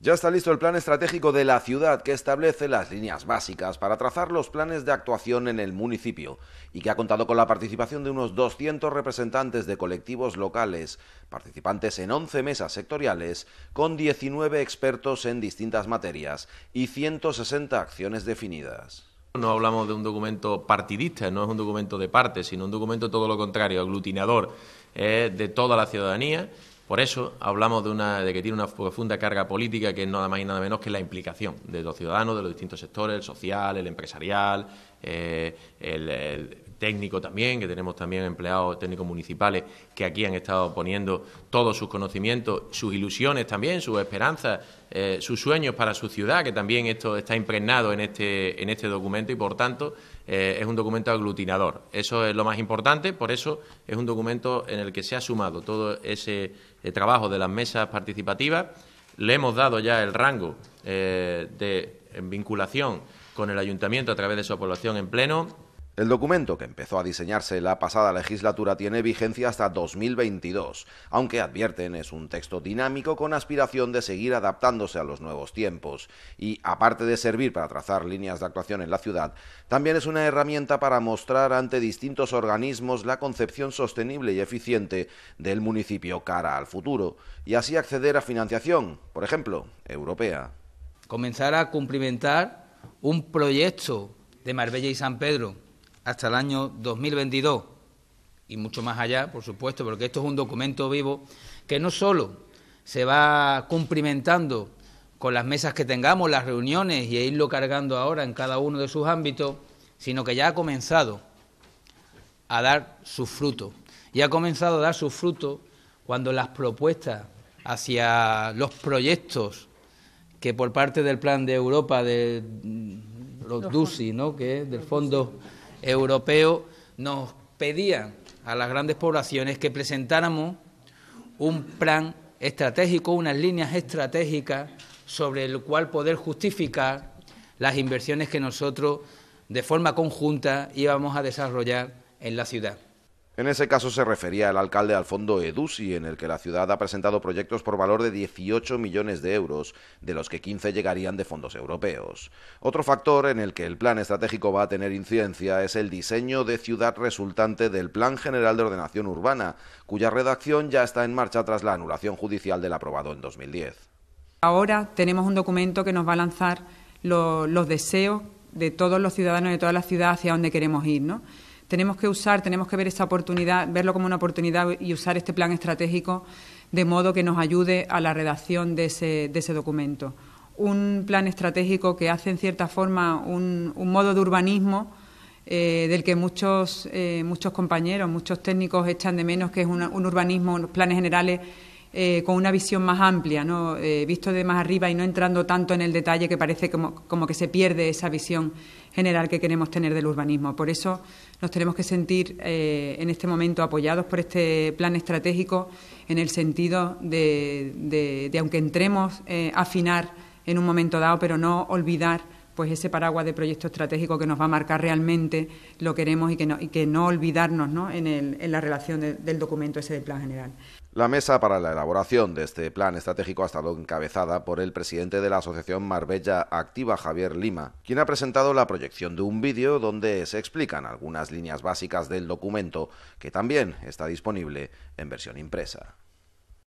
Ya está listo el plan estratégico de la ciudad que establece las líneas básicas para trazar los planes de actuación en el municipio y que ha contado con la participación de unos 200 representantes de colectivos locales, participantes en 11 mesas sectoriales, con 19 expertos en distintas materias y 160 acciones definidas. No hablamos de un documento partidista, no es un documento de parte, sino un documento todo lo contrario, aglutinador eh, de toda la ciudadanía por eso hablamos de, una, de que tiene una profunda carga política que es nada más y nada menos que la implicación de los ciudadanos, de los distintos sectores, el social, el empresarial, eh, el, técnico también, que tenemos también empleados técnicos municipales que aquí han estado poniendo todos sus conocimientos, sus ilusiones también, sus esperanzas, eh, sus sueños para su ciudad, que también esto está impregnado en este, en este documento y, por tanto, eh, es un documento aglutinador. Eso es lo más importante, por eso es un documento en el que se ha sumado todo ese eh, trabajo de las mesas participativas. Le hemos dado ya el rango de vinculación con el ayuntamiento a través de su población en pleno el documento que empezó a diseñarse la pasada legislatura tiene vigencia hasta 2022, aunque advierten es un texto dinámico con aspiración de seguir adaptándose a los nuevos tiempos y, aparte de servir para trazar líneas de actuación en la ciudad, también es una herramienta para mostrar ante distintos organismos la concepción sostenible y eficiente del municipio cara al futuro y así acceder a financiación, por ejemplo, europea. Comenzar a cumplimentar un proyecto de Marbella y San Pedro hasta el año 2022 y mucho más allá, por supuesto, porque esto es un documento vivo que no solo se va cumplimentando con las mesas que tengamos, las reuniones y e irlo cargando ahora en cada uno de sus ámbitos, sino que ya ha comenzado a dar sus frutos. Y ha comenzado a dar sus frutos cuando las propuestas hacia los proyectos que por parte del Plan de Europa, de mm, los DUSI, ¿no? que es del Fondo europeo nos pedía a las grandes poblaciones que presentáramos un plan estratégico, unas líneas estratégicas sobre el cual poder justificar las inversiones que nosotros de forma conjunta íbamos a desarrollar en la ciudad. En ese caso se refería el alcalde al fondo EDUSI, en el que la ciudad ha presentado proyectos por valor de 18 millones de euros, de los que 15 llegarían de fondos europeos. Otro factor en el que el plan estratégico va a tener incidencia es el diseño de ciudad resultante del Plan General de Ordenación Urbana, cuya redacción ya está en marcha tras la anulación judicial del aprobado en 2010. Ahora tenemos un documento que nos va a lanzar los deseos de todos los ciudadanos de toda la ciudad hacia dónde queremos ir, tenemos que usar, tenemos que ver esta oportunidad, verlo como una oportunidad y usar este plan estratégico de modo que nos ayude a la redacción de ese, documento. Un plan estratégico que hace, en cierta forma, un, modo de urbanismo eh, del que muchos, eh, muchos compañeros, muchos técnicos echan de menos, que es un, un urbanismo, unos planes generales eh, con una visión más amplia, eh, visto de más arriba y no entrando tanto en el detalle que parece como, que se pierde esa visión general que queremos tener del urbanismo. Por eso nos tenemos que sentir eh, en este momento apoyados por este plan estratégico en el sentido de, aunque entremos a afinar en un momento dado, pero no olvidar pues ese paraguas de proyecto estratégico que nos va a marcar realmente lo queremos y que no, y que no olvidarnos En, la relación del documento ese del plan general. La mesa para la elaboración de este plan estratégico ha estado encabezada por el presidente de la Asociación Marbella Activa, Javier Lima, quien ha presentado la proyección de un vídeo donde se explican algunas líneas básicas del documento, que también está disponible en versión impresa.